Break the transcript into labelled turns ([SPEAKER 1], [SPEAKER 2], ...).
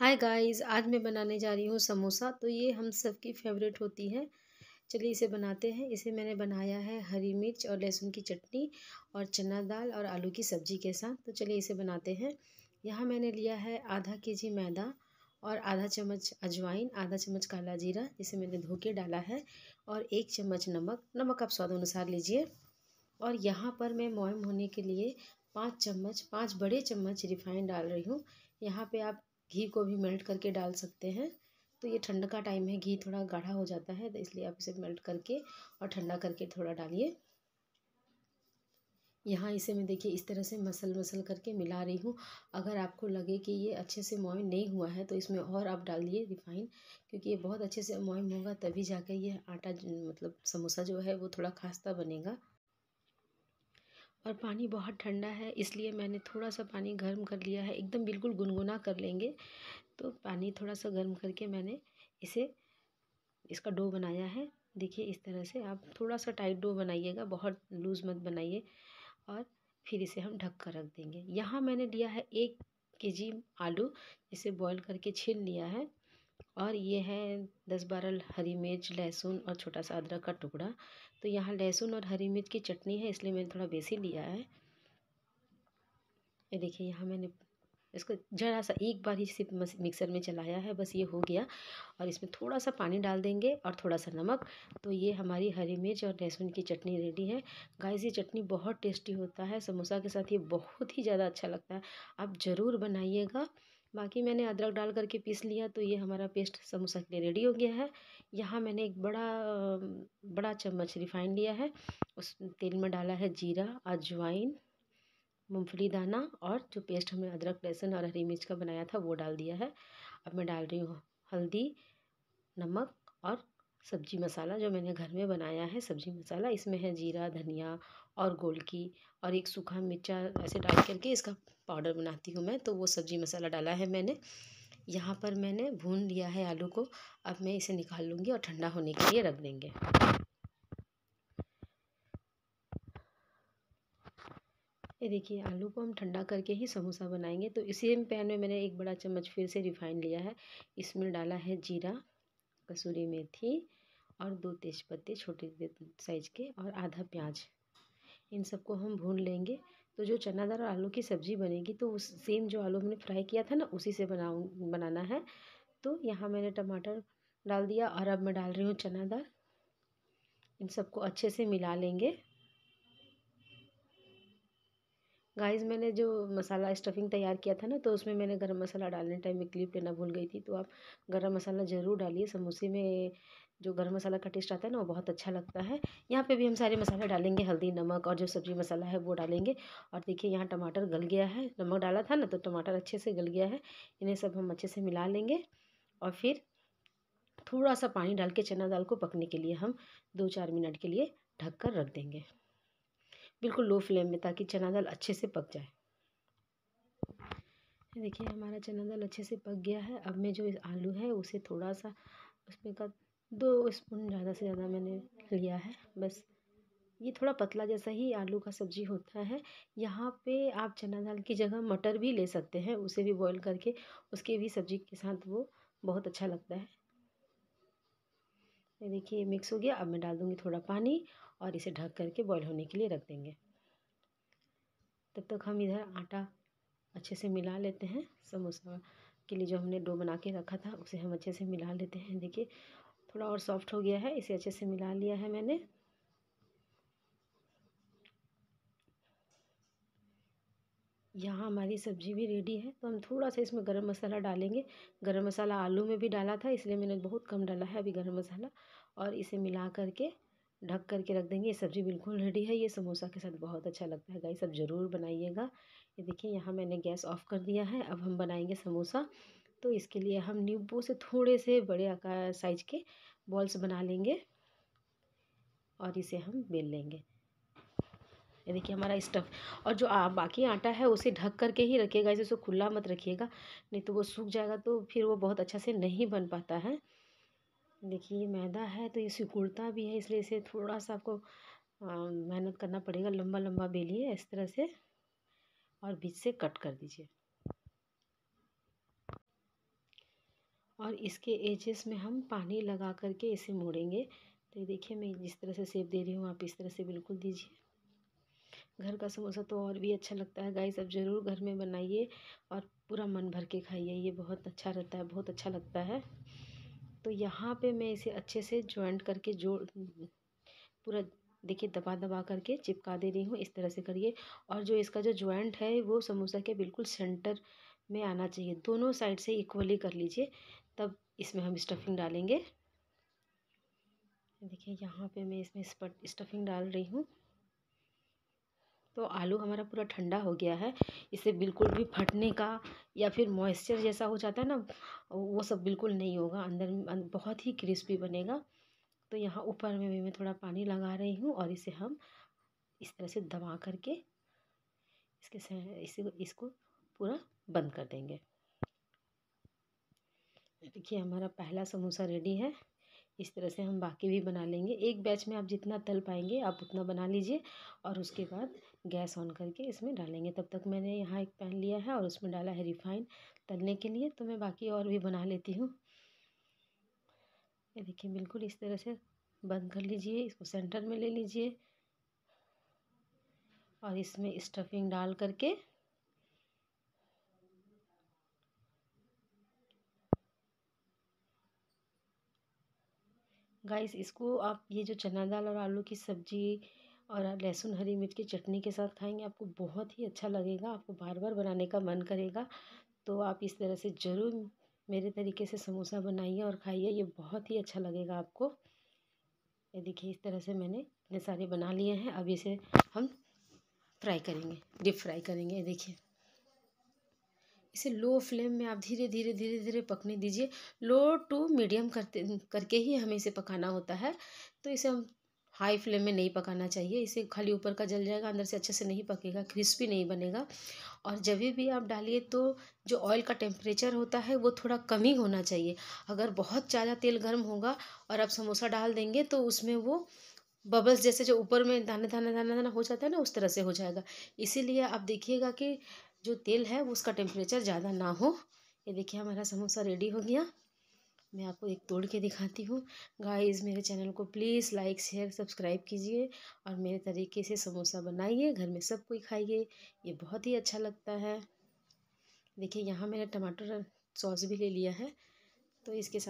[SPEAKER 1] hi guys आज मैं बनाने जा रही हूँ समोसा तो ये हम सबकी फेवरेट होती है चलिए इसे बनाते हैं इसे मैंने बनाया है हरी मिर्च और लहसुन की चटनी और चना दाल और आलू की सब्ज़ी के साथ तो चलिए इसे बनाते हैं यहाँ मैंने लिया है आधा के जी मैदा और आधा चम्मच अजवाइन आधा चम्मच काला जीरा जिसे मैंने धो के डाला है और एक चम्मच नमक नमक आप स्वाद अनुसार लीजिए और यहाँ पर मैं मोयम होने के लिए पाँच चम्मच पाँच बड़े चम्मच रिफाइंड डाल रही हूँ यहाँ पे आप घी को भी मेल्ट करके डाल सकते हैं तो ये ठंड का टाइम है घी थोड़ा गाढ़ा हो जाता है तो इसलिए आप इसे मेल्ट करके और ठंडा करके थोड़ा डालिए यहाँ इसे मैं देखिए इस तरह से मसल मसल करके मिला रही हूँ अगर आपको लगे कि ये अच्छे से मोइन नहीं हुआ है तो इसमें और आप डालिए रिफाइन क्योंकि ये बहुत अच्छे से मोइन होगा तभी जाकर ये आटा मतलब समोसा जो है वो थोड़ा खास्ता बनेगा और पानी बहुत ठंडा है इसलिए मैंने थोड़ा सा पानी गर्म कर लिया है एकदम बिल्कुल गुनगुना कर लेंगे तो पानी थोड़ा सा गर्म करके मैंने इसे इसका डो बनाया है देखिए इस तरह से आप थोड़ा सा टाइट डो बनाइएगा बहुत लूज़ मत बनाइए और फिर इसे हम ढक कर रख देंगे यहाँ मैंने लिया है एक के जी आलू इसे बॉईल करके छील लिया है और ये है दस बारह हरी मिर्च लहसुन और छोटा सा अदरक का टुकड़ा तो यहाँ लहसुन और हरी मिर्च की चटनी है इसलिए मैंने थोड़ा बेसी लिया है ये देखिए यहाँ मैंने इसको जरा सा एक बार ही सिर्फ मिक्सर में चलाया है बस ये हो गया और इसमें थोड़ा सा पानी डाल देंगे और थोड़ा सा नमक तो ये हमारी हरी मिर्च और लहसुन की चटनी रेडी है गाइस ये चटनी बहुत टेस्टी होता है समोसा के साथ ये बहुत ही ज़्यादा अच्छा लगता है आप ज़रूर बनाइएगा बाकी मैंने अदरक डाल करके पीस लिया तो ये हमारा पेस्ट समोसा के लिए रेडी हो गया है यहाँ मैंने एक बड़ा बड़ा चम्मच रिफाइंड लिया है उस तेल में डाला है जीरा अजवाइन मूँगफली दाना और जो पेस्ट हमने अदरक लहसुन और हरी मिर्च का बनाया था वो डाल दिया है अब मैं डाल रही हूँ हल्दी नमक और सब्जी मसाला जो मैंने घर में बनाया है सब्जी मसाला इसमें है जीरा धनिया और गोलकी और एक सूखा मिर्चा ऐसे डाल करके इसका पाउडर बनाती हूँ मैं तो वो सब्जी मसाला डाला है मैंने यहाँ पर मैंने भून लिया है आलू को अब मैं इसे निकाल लूँगी और ठंडा होने के लिए रख देंगे ये देखिए आलू को हम ठंडा करके ही समोसा बनाएंगे तो इसी पैन में मैंने एक बड़ा चम्मच फिर से रिफाइन लिया है इसमें डाला है जीरा कसूरी मेथी और दो तेज़पत्ते छोटे साइज़ के और आधा प्याज इन सबको हम भून लेंगे तो जो चना दाल और आलू की सब्ज़ी बनेगी तो उस सेम जो आलू हमने फ्राई किया था ना उसी से बनाऊ बनाना है तो यहाँ मैंने टमाटर डाल दिया और अब मैं डाल रही हूँ चना दाल इन सबको अच्छे से मिला लेंगे गाइस मैंने जो मसाला स्टफिंग तैयार किया था ना तो उसमें मैंने गरम मसाला डालने टाइम में क्लिप लेना भूल गई थी तो आप गरम मसाला ज़रूर डालिए समोसे में जो गरम मसाला का टेस्ट आता है ना वो बहुत अच्छा लगता है यहाँ पे भी हम सारे मसाले डालेंगे हल्दी नमक और जो सब्ज़ी मसाला है वो डालेंगे और देखिए यहाँ टमाटर गल गया है नमक डाला था ना तो टमाटर अच्छे से गल गया है इन्हें सब हम अच्छे से मिला लेंगे और फिर थोड़ा सा पानी डाल के चना दाल को पकने के लिए हम दो चार मिनट के लिए ढक कर रख देंगे बिल्कुल लो फ्लेम में ताकि चना दाल अच्छे से पक जाए देखिए हमारा चना दाल अच्छे से पक गया है अब मैं जो आलू है उसे थोड़ा सा उसमें का दो स्पून ज़्यादा से ज़्यादा मैंने लिया है बस ये थोड़ा पतला जैसा ही आलू का सब्जी होता है यहाँ पे आप चना दाल की जगह मटर भी ले सकते हैं उसे भी बॉईल करके उसके भी सब्जी के साथ वो बहुत अच्छा लगता है देखिए मिक्स हो गया अब मैं डाल दूँगी थोड़ा पानी और इसे ढक करके बॉईल होने के लिए रख देंगे तब तक हम इधर आटा अच्छे से मिला लेते हैं समोसा के लिए जो हमने डो बना के रखा था उसे हम अच्छे से मिला लेते हैं देखिए थोड़ा और सॉफ्ट हो गया है इसे अच्छे से मिला लिया है मैंने यहाँ हमारी सब्ज़ी भी रेडी है तो हम थोड़ा सा इसमें गरम मसाला डालेंगे गरम मसाला आलू में भी डाला था इसलिए मैंने बहुत कम डाला है अभी गरम मसाला और इसे मिला करके ढक करके रख देंगे ये सब्ज़ी बिल्कुल रेडी है ये समोसा के साथ बहुत अच्छा लगता है गाइस सब ज़रूर बनाइएगा ये देखिए यहाँ मैंने गैस ऑफ कर दिया है अब हम बनाएंगे समोसा तो इसके लिए हम नींबू से थोड़े से बड़े आकार साइज के बॉल्स बना लेंगे और इसे हम बेल लेंगे ये देखिए हमारा स्टफ और जो आ, बाकी आटा है उसे ढक करके ही रखिएगा इसे उसको खुला मत रखिएगा नहीं तो वो सूख जाएगा तो फिर वो बहुत अच्छा से नहीं बन पाता है देखिए मैदा है तो ये सिकुड़ता भी है इसलिए इसे थोड़ा सा आपको मेहनत करना पड़ेगा लंबा लंबा बेलिए इस तरह से और बीच से कट कर दीजिए और इसके एजेस में हम पानी लगा करके इसे मोड़ेंगे तो ये देखिए मैं जिस तरह से सेब दे रही हूँ आप इस तरह से बिल्कुल दीजिए घर का समोसा तो और भी अच्छा लगता है गाइस अब ज़रूर घर में बनाइए और पूरा मन भर के खाइए ये बहुत अच्छा रहता है बहुत अच्छा लगता है तो यहाँ पे मैं इसे अच्छे से ज्वाइंट करके जोड़ पूरा देखिए दबा दबा करके चिपका दे रही हूँ इस तरह से करिए और जो इसका जो ज्वाइंट है वो समोसा के बिल्कुल सेंटर में आना चाहिए दोनों साइड से इक्वली कर लीजिए तब इसमें हम स्टफिंग डालेंगे देखिए यहाँ पे मैं इसमें स्टफिंग डाल रही हूँ तो आलू हमारा पूरा ठंडा हो गया है इसे बिल्कुल भी फटने का या फिर मॉइस्चर जैसा हो जाता है ना वो सब बिल्कुल नहीं होगा अंदर अं, बहुत ही क्रिस्पी बनेगा तो यहाँ ऊपर में भी मैं थोड़ा पानी लगा रही हूँ और इसे हम इस तरह से दबा करके इसके इसे इसको पूरा बंद कर देंगे देखिए हमारा पहला समोसा रेडी है इस तरह से हम बाकी भी बना लेंगे एक बैच में आप जितना तल पाएंगे आप उतना बना लीजिए और उसके बाद गैस ऑन करके इसमें डालेंगे तब तक मैंने यहाँ एक पैन लिया है और उसमें डाला है रिफाइन तलने के लिए तो मैं बाकी और भी बना लेती हूँ ये देखिए बिल्कुल इस तरह से बंद कर लीजिए इसको सेंटर में ले लीजिए और इसमें स्टफिंग डाल करके गाइस इसको आप ये जो चना दाल और आलू की सब्ज़ी और लहसुन हरी मिर्च की चटनी के साथ खाएंगे आपको बहुत ही अच्छा लगेगा आपको बार बार बनाने का मन करेगा तो आप इस तरह से ज़रूर मेरे तरीके से समोसा बनाइए और खाइए ये बहुत ही अच्छा लगेगा आपको ये देखिए इस तरह से मैंने इतने सारे बना लिए हैं अब इसे हम फ्राई करेंगे डीप फ्राई करेंगे देखिए इसे लो फ्लेम में आप धीरे धीरे धीरे धीरे पकने दीजिए लो टू मीडियम करते करके ही हमें इसे पकाना होता है तो इसे हम हाई फ्लेम में नहीं पकाना चाहिए इसे खाली ऊपर का जल जाएगा अंदर से अच्छे से नहीं पकेगा क्रिस्पी नहीं बनेगा और जब भी आप डालिए तो जो ऑयल का टेम्परेचर होता है वो थोड़ा कम ही होना चाहिए अगर बहुत ज़्यादा तेल गर्म होगा और आप समोसा डाल देंगे तो उसमें वो बबल्स जैसे जो ऊपर में दाना दाना दाना दाना हो जाता है ना उस तरह से हो जाएगा इसीलिए आप देखिएगा कि जो तेल है उसका टेम्परेचर ज़्यादा ना हो ये देखिए हमारा समोसा रेडी हो गया मैं आपको एक तोड़ के दिखाती हूँ गाइस मेरे चैनल को प्लीज़ लाइक शेयर सब्सक्राइब कीजिए और मेरे तरीके से समोसा बनाइए घर में सब कोई खाइए ये बहुत ही अच्छा लगता है देखिए यहाँ मैंने टमाटर सॉस भी ले लिया है तो इसके साथ